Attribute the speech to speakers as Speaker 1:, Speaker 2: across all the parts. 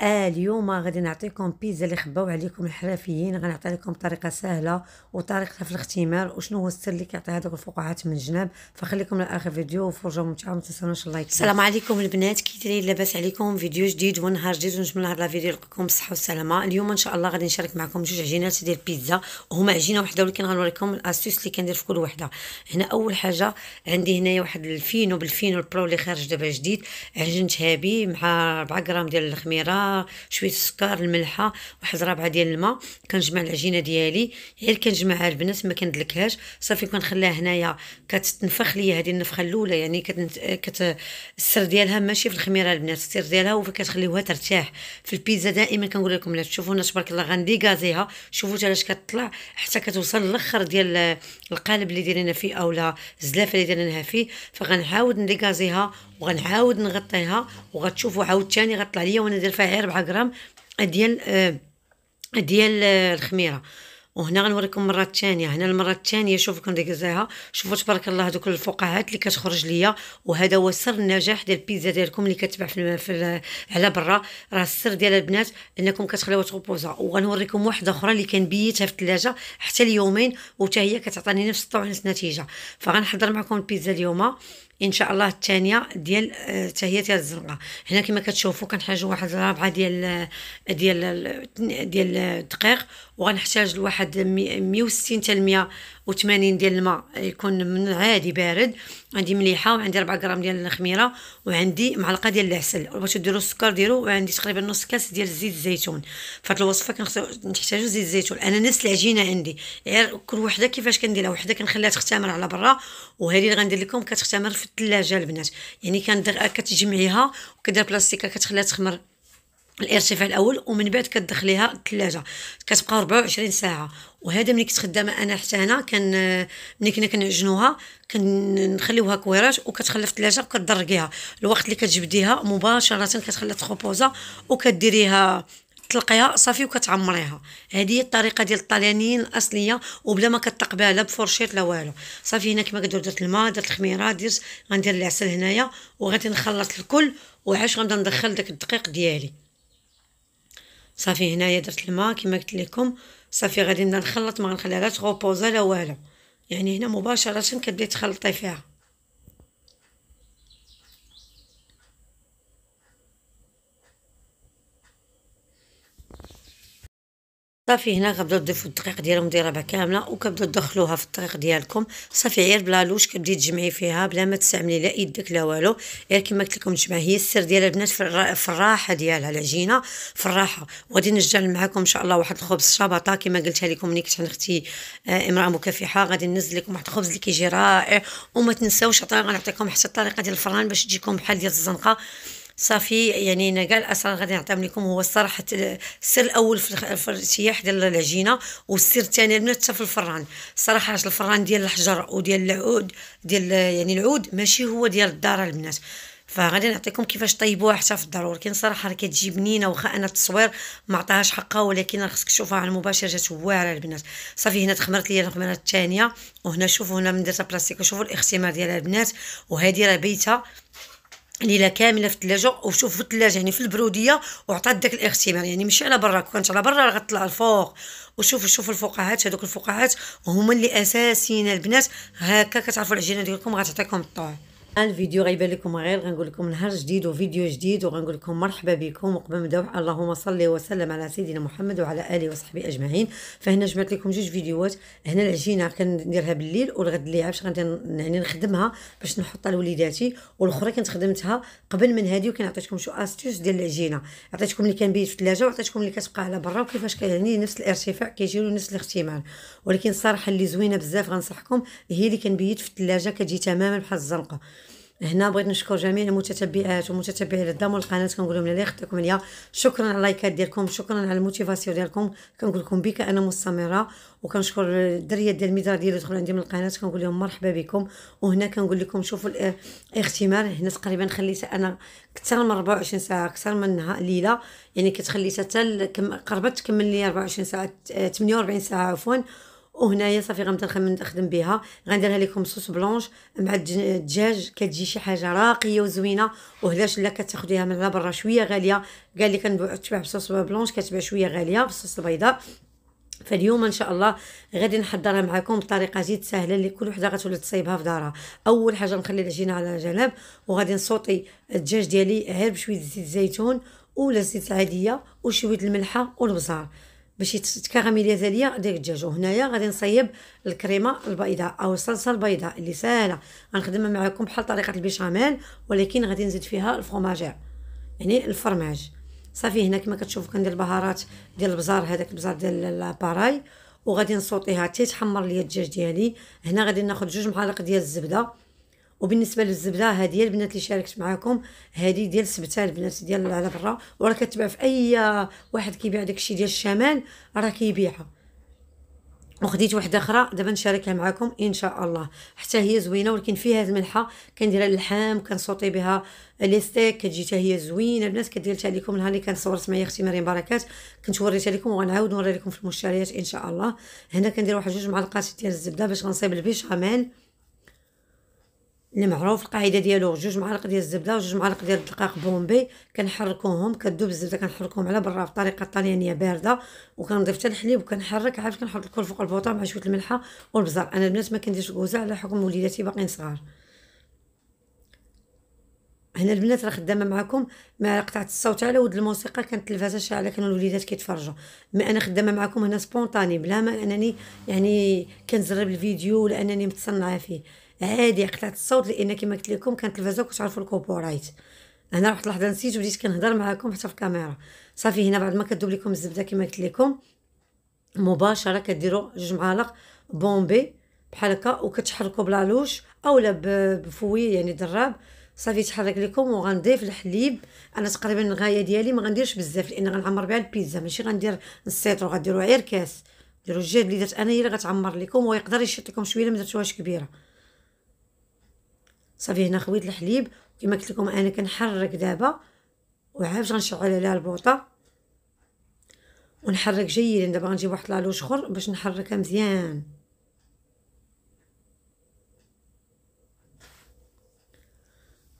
Speaker 1: آه اليوم غادي نعطيكم بيتزا اللي خباو عليكم الحرفيين غنعطي لكم طريقه سهله وطريقتها في الاختمار وشنو هو السر اللي كيعطي هذوك الفقاعات من الجناب فخليكم لاخر فيديو وفرجه ممتعه وما تنساوش اللايك السلام عليكم البنات كي دايرين لاباس عليكم فيديو جديد ونهار جديد ونتمنى لا فيديو يلقاكم بالصحه والسلامه اليوم ان شاء الله غادي نشارك معكم جوج عجينات ديال بيتزا وهما عجينه وحده ولكن غنوريكم الاسيوس اللي كندير في كل وحده هنا اول حاجه عندي هنايا واحد الفينو بالفينو البرو اللي خارج دابا جديد عجنت هابي مع 4 غرام ديال الخميره شويه السكر الملحه واحد ربعه ديال الماء كنجمع العجينه ديالي غير كنجمعها البنات ما كندلكهاش صافي كنخليها هنايا كتنفخ ليا هذه النفخه الاولى يعني كت السر ديالها ماشي في الخميره البنات السر ديالها هو كتخليوها ترتاح في البيتزا دائما كنقول لكم لا تشوفوا الناس تبارك الله غنديغازيها شوفوا علاش كتطلع حتى كتوصل للاخر ديال القالب اللي دايرينها فيه اولا الزلافه اللي دايرينها فيه فغنعاود نديغازيها وغنعاود نغطيها وغتشوفوا عاوتاني غطلع ليا وانا داير فيها غير 4 غرام ديال آه، ديال آه، الخميره وهنا غنوريكم مره ثانيه هنا المره الثانيه شوفوا كنديكزيها شوفوا تبارك الله هذوك الفقاعات اللي كتخرج ليا وهذا هو سر النجاح ديال البيتزا ديالكم اللي كتباع في, في على برا راه السر ديال البنات انكم كتخليوها تغوبوزا وغنوريكم واحده اخرى اللي كنبيتها في الثلاجه حتى ليومين وتا هي كتعطيني نفس الطعم نفس النتيجه فغنحضر معكم البيتزا اليوم ان شاء الله الثانيه ديال حتى آه، هي ديال الزنقه هنا كما كتشوفوا كنحتاجوا واحد ربعه ديال آه، ديال ديال الدقيق وغنحتاج لواحد 160 حتى 100 و80 ديال الماء يكون من عادي بارد عندي مليحه وعندي 4 غرام ديال الخميره وعندي معلقه ديال العسل باش ديروا السكر ديروا وعندي تقريبا نص كاس ديال زيت الزيتون فهاد الوصفه كنحتاجو زيت الزيتون انا نفس العجينه عندي غير كل وحده كيفاش كنديرها وحده كنخليها تختمر على برا وهذه اللي غندير لكم كتختمر في الثلاجه البنات يعني كندير كتجمعيها وكدير بلاستيكه كتخليها تخمر الارتفاع الاول ومن بعد كتدخليها الثلاجه كتبقى 24 ساعه وهذا ملي كنت خدامه انا حتى هنا كان ملي كنا كنعجنوها كنخليوها كويراج وكتخلى في الثلاجه وكتدرقيها الوقت اللي كتجبديها مباشره كتخلى تخوبوزا وكديريها تلقيها صافي وكتعمريها هذه هي الطريقه ديال الطليانيين الاصليه وبلا ما كتطق بها لا بفورشيط لا والو صافي هنا كما كدور درت الماء درت الخميره درت غندير العسل هنايا وغادي نخلط الكل وعاش غنبدا ندخل داك الدقيق ديالي صافي هنايا درت الماء كما قلت لكم صافي غادي نبدا نخلط ما غنخليها لا تغوبوزا لا والو يعني هنا مباشره كتبداي تخلطي فيها صافي هنا غنبداو تضيفوا الدقيق ديالهم دي ربع كامله وكبداو تدخلوها في الطريق ديالكم صافي غير بلا لوش كبدي تجمعي فيها بلا ما تستعملي لا يدك لا والو غير كما قلت لكم الجماعه هي السر ديال البنات في الراحه ديالها العجينه في الراحه وغادي نجعل معكم ان شاء الله واحد الخبز شبطه كما قلتها لكم ملي كنت عند اختي آه، امراه مكافحه غادي ننزل لكم واحد الخبز اللي كيجي رائع وما تنساوش غنعطيكم حتى الطريقه ديال الفران باش تجيكم بحال ديال الزنقه صافي يعني انا كاع الاسرار غادي نعطيهم لكم هو الصراحه السر الاول في الارتياح ديال العجينه والسر الثاني البنات حتى في الفران صراحه الفران ديال الحجر وديال العود ديال يعني العود ماشي هو ديال الدار البنات فغادي نعطيكم كيفاش طيبوها حتى في الدار ولكن صراحه راه كتجي بنينه واخا انا التصوير ما عطاهاش حقها ولكن راه خصك تشوفها على المباشر جات واعره البنات صافي هنا تخمرت لي الخميره الثانيه وهنا شوفوا هنا من درتها بلاستيك وشوفوا الاختمار ديالها البنات وهذه راه بيتها ليله كامله في الثلاجه وشوف في الثلاجه يعني في البروديه وعطات داك الاختبار يعني ماشي على برا كانت على برا غتطلع الفوق وشوف شوف الفقاعات هذوك الفقاعات هما اللي اساسيين البنات هكا كتعرفوا العجينه ديالكم غتعطيكم الطعم الفيديو غيبان لكم غير غنقول لكم نهار جديد وفيديو جديد وغنقول لكم مرحبا بكم وقبل ما نبداو اللهم صل وسلم على سيدنا محمد وعلى اله وصحبه اجمعين فهنا جمعت لكم جوج فيديوهات هنا العجينه كنديرها بالليل والغد اللي عاد غادي يعني نخدمها باش نحطها لوليداتي والاخرى كنت خدمتها قبل من هذه وكنعطيتكم شو استوس ديال العجينه عطيتكم اللي كان بيت في الثلاجه وعطيتكم اللي كتبقى على برا وكيفاش يعني نفس الارتفاع كيجي له نفس الاختمار ولكن الصراحه اللي زوينه بزاف غنصحكم هي اللي كنبيت في الثلاجه كتجي تماما بحال الزنقه هنا بغيت نشكر جميع المتتبعات ومتتبعي للدم القناه كنقول لهم الله يخليكم ليا شكرا على اللايكات ديالكم شكرا على الموتيفاسيون ديالكم كنقول لكم بك انا مستمره وكنشكر الدريه ديال الميزار ديالي دخلوا عندي من القناه كنقول لهم مرحبا بكم وهنا كنقول لكم شوفوا الاختمار هنا تقريبا خليتها انا اكثر من 24 ساعه اكثر من نهار ليله يعني كتخليتها حتى قربت تكمل لي 24 ساعه 48 ساعه عفوا وهنايا صافي غنبدا نخدم بها غنديرها لكم صوص بلونش مع الدجاج كتجي شي حاجه راقيه وزوينه وهلاش لا كتاخديها من برا شويه غاليه قال لي كتباع بصوص بلونش كتباع شويه غاليه بالصوص البيضاء فاليوم ان شاء الله غادي نحضرها معكم بطريقه جد سهله اللي كل وحده غتولي تصايبها في دارها اول حاجه نخلي العجينه على جنب وغادي نصوتي الدجاج ديالي غير بشويه زيت الزيتون ولا زيت العاديه وشويه الملحه والبزار باش يتكرمي ليا زاليا ديك الدجاج وهنايا غادي نصيب الكريمه البيضاء او الصلصه البيضاء اللي ساهله غنخدمها معكم بحال طريقه البيشاميل ولكن غادي نزيد فيها الفرماجير يعني الفرماج صافي هنا كما كتشوفوا كندير البهارات ديال البزار هذاك البزار ديال الباراي وغادي نصوطيها حتى يتحمر ليا الدجاج ديالي هنا غادي ناخذ جوج معالق ديال الزبده وبالنسبه للزبده هذه البنات اللي شاركت معاكم هذه ديال سبته البنات ديال على برا وراه كتباع في اي واحد كيبيع داكشي ديال الشمال راه كيبيعها وخديت وحده اخرى دابا نشاركها معكم ان شاء الله حتى هي زوينه ولكن فيها الملحه كنديرها اللحم كنصوتي بها لي ستيك كتجي حتى هي زوينه البنات كديرتها لكم نهار اللي كنصورت معايا اختي مريم بركات كنت وريتها لكم وغنعاود نوري لكم في المشتريات ان شاء الله هنا كندير واحد جوج معلقات ديال الزبده باش غنصيب البيشاميل اللي معروف القاعده ديالو جوج معالق ديال الزبده وجوج معالق ديال الدقاق بومبي كنحركوهم كذوب الزبده كنحركوهم على برا بطريقه طاليانيه بارده وكنضيف حتى الحليب وكنحرك عاد كنحط الكل فوق البوطه مع شويه الملحه والبزار انا البنات ما كنديرش الكوزه على حكم وليداتي باقيين صغار هنا البنات راه خدامه معكم مع قطعه الصوت على ود الموسيقى كانت التلفازه شاعله كانوا الوليدات كيتفرجوا ما انا خدامه معكم هنا سبونطاني بلا ما انني يعني كنزرب الفيديو ولا انني متصنعه فيه عادي قطعت الصوت لان كما قلت لكم كانت التلفازه كتعرفوا الكوبورايت هنا واحد اللحظه نسيت وبديت كنهضر معاكم حتى في الكاميرا صافي هنا بعد ما كدوب لكم الزبده كما قلت لكم مباشره كديروا جوج معالق بومبي بحال هكا وكتحركوا بلالوش اولا بفوي يعني دراب صافي تحرك لكم وغنضيف الحليب انا تقريبا الغايه ديالي ما غنديرش بزاف لان غنعمر بها البيتزا ماشي غندير السيترو غديروا غير كاس ديروا الجهد اللي درت انا هي اللي غتعمر لكم ويقدر يشط لكم شويه ما درتوهاش كبيره صافي هنا خويت الحليب كما قلت لكم انا كنحرك دابا وعاد غنشعل عليها البوطه ونحرك جيدا دابا غنجيب واحد لالوش اخر باش نحركها مزيان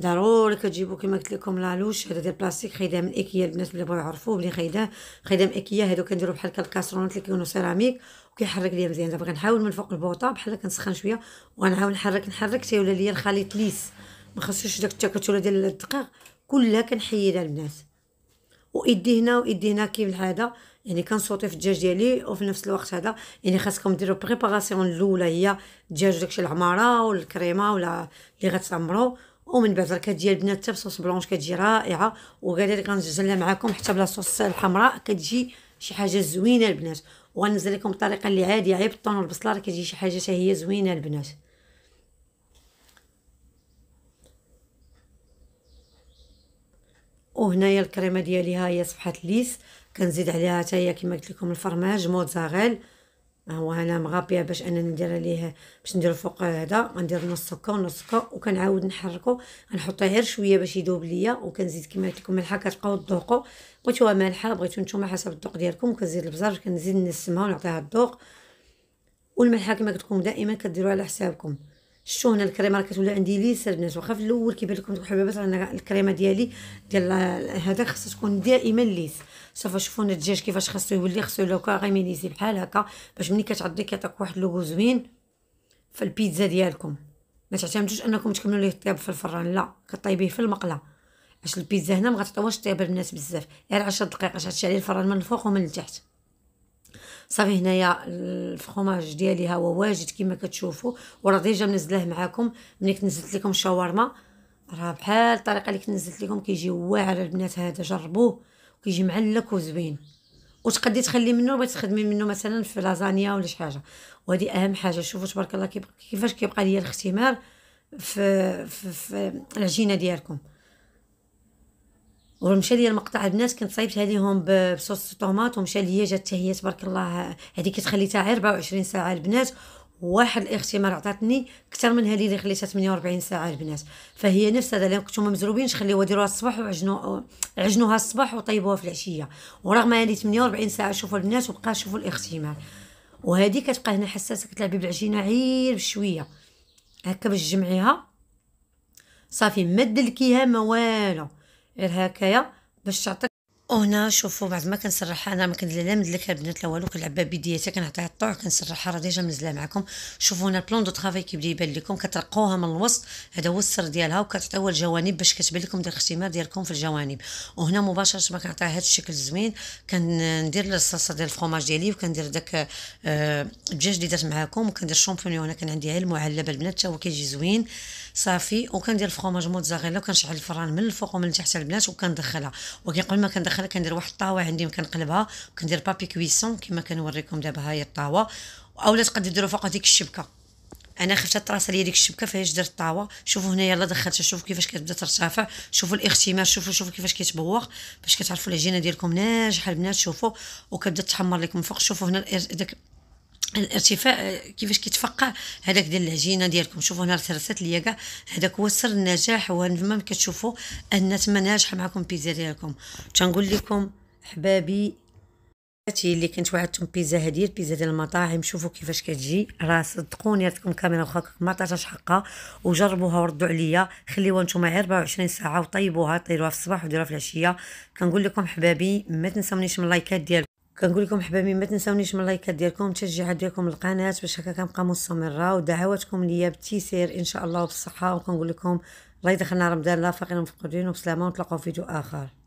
Speaker 1: ضروري كتجيبو كما قلت لكم لالوش هذا ديال بلاستيك خيداه من ايكيا البنات اللي بغاو يعرفوه بلي خيداه خيداه من ايكيا هادو كنديرو بحال هكا الكاسرونات اللي كيكونوا سيراميك وكيحرك ليا مزيان دابا غنحاول من فوق البوطه بحال كنسخن شويه وغنعاود نحرك نحرك حتى يولي ليا الخليط ليس ما خصوش داك التكتله ديال الدقيق كلها كنحيدها البنات وايدي هنا وايدي هنا كيف العاده يعني كنصوتي في الدجاج ديالي وفي نفس الوقت هذا يعني خاصكم ديروا بريباراسيون الاولى هي الدجاج وداكشي العماره والكريمه ولا اللي غتعمروا ومن بعد راه ديال البنات بصوص بلونش كتجي رائعه وكذلك غنزلها معكم حتى بلا صوص الحمراء كتجي شي حاجه زوينه البنات وغنزل لكم الطريقه اللي عاديه عيب الطون والبصله راه كتجي شي حاجه حتى هي زوينه البنات وهنايا الكريمه ديالي ها هي صفحه ليس كنزيد عليها حتى هي كما قلت لكم الفرماج موتزاريل ها هو انا مغابيه باش انا ندير عليه باش ندير فوق هذا غندير نص سكر ونص سكر وكنعاود نحركو غنحطو غير شويه باش يذوب ليا وكنزيد كما قلت لكم الملحه كتبقاو تذوقوا بغيتوها مالحه بغيتو نتوما حسب الذوق ديالكم كنزيد البزار كنزيد نسمها ونعطيها الذوق والملحه كما قلت لكم دائما كديروها على حسابكم شتو هنا الكريمه راه كتولي عندي ليس البنات واخا في الاول كيبان لكم دوك الحبابات انا الكريمه ديالي ديال هذا خاصها تكون دائما ليس صافا شوفوا الدجاج كيفاش خاصو يولي خاصو لوكا كاغي ميليسي بحال هكا باش ملي كتعضي كيعطيك واحد لوغو زوين في البيتزا ديالكم ما تعتمدوش انكم تكملوا ليه الطياب في الفران لا كطيبيه في المقله اش البيتزا هنا ما غتعطيوهاش طياب البنات بزاف غير 10 دقائق عشان تشعلي الفران من الفوق ومن التحت صافي هنايا الفخوماج ديالي ها هو واجد كما كتشوفوا وراه ديجا منزله معاكم ملي كنت نزلت لكم شاورما راه بحال الطريقه اللي كنت نزلت لكم كيجي واعر البنات هذا جربوه كيجي معلك وزوين وتقدي تخلي منه بغيتي تخدمي منه مثلا في لازانيا ولا شي حاجه وهذه اهم حاجه شوفوا تبارك الله كيفاش كيبقى ليا الاختمار في, في, في العجينه ديالكم ومشى ليا المقطع البنات كنت صايبت ليهم بصوص طوماط ومشى ليا جات هي تبارك الله هذيك كتخلي تاع غير 24 ساعه البنات واحد الاختمار عطاتني اكثر من هذه اللي خليتها 48 ساعه البنات فهي نفس هذا اللي كنتوما مزروبينش خليوها ديروها الصباح وعجنو عجنوها الصباح وطيبوها في العشيه ورغم هذه 48 ساعه شوفوا البنات وبقى شوفوا الاختمار وهذه كتبقى هنا حساسه كتلعبي بالعجينه عير بشويه هكا باش تجمعيها صافي ما دلكيها ما والو غير هكايا باش تعطيك وهنا شوفوا بعد ما كنسرحها انا ما كندير لا مدلك البنات لا والو كنلعبها بيدياتي كنعطيها الطوع كنسرحها راه ديجا منزله معكم شوفوا هنا البلون دو طرافاي كيبدا يبان لكم كترقوها من الوسط هذا هو السر ديالها وكتعطيوها الجوانب باش كتبان لكم ديال الاختمار ديالكم في الجوانب وهنا مباشره ما كنعطيها هذا الشكل الزوين كندير الصلصه ديال الفرماج ديالي وكندير داك آه، الدجاج اللي درت معاكم وكندير الشامبينيون هنا كان عندي غير المعلبه البنات حتى هو كيجي زوين صافي وكندير الفرماج موتزاريلا وكنشعل الفران من الفوق ومن التحت البنات وكندخلها ولكن قبل ما كندخلها كندير واحد الطاوه عندي كنقلبها وكندير بابي كويسون كما كنوريكم دابا ها هي الطاوه اولا تقدر ديروا فوق هذيك الشبكه انا خفت الطراسه ليا ديك الشبكه فاش درت الطاوه شوفوا هنا يلا دخلتها شوفوا كيفاش كتبدا ترتفع شوفوا الاختمار شوفوا شوفوا كيفاش كيتبوق باش كتعرفوا العجينه ديالكم ناجحه البنات شوفوا وكتبدا تحمر لكم من فوق شوفوا هنا داك الارتفاع كيفاش كيتفقع هذاك ديال العجينه ديالكم شوفوا هنا رسات ليا كاع هذاك هو سر النجاح وما كتشوفوا ان تما ناجحه معكم البيتزا ديالكم تنقول لكم حبابي هاتي اللي كنت وعدتهم بيتزا هذه البيتزا ديال المطاعم شوفوا كيفاش كتجي راه صدقوني راتكم كاميرا وخا ما عطاتهاش حقها وجربوها وردوا عليا خليوها نتوما غير 24 ساعه وطيبوها طيروها في الصباح وديروها في العشيه كنقول لكم حبابي ما تنسونيش من اللايكات ديالكم كنقول لكم حبايبي ما تنساونيش من اللايكات ديالكم التشجيعات ديالكم للقناه باش هكا كنبقى مستمره ودعواتكم ليا بتيسير ان شاء الله وبالصحه وكنقول لكم الله يدخلنا رمضان لا فقيرا مفقودين وبسلامه ونتلاقاو في فيديو اخر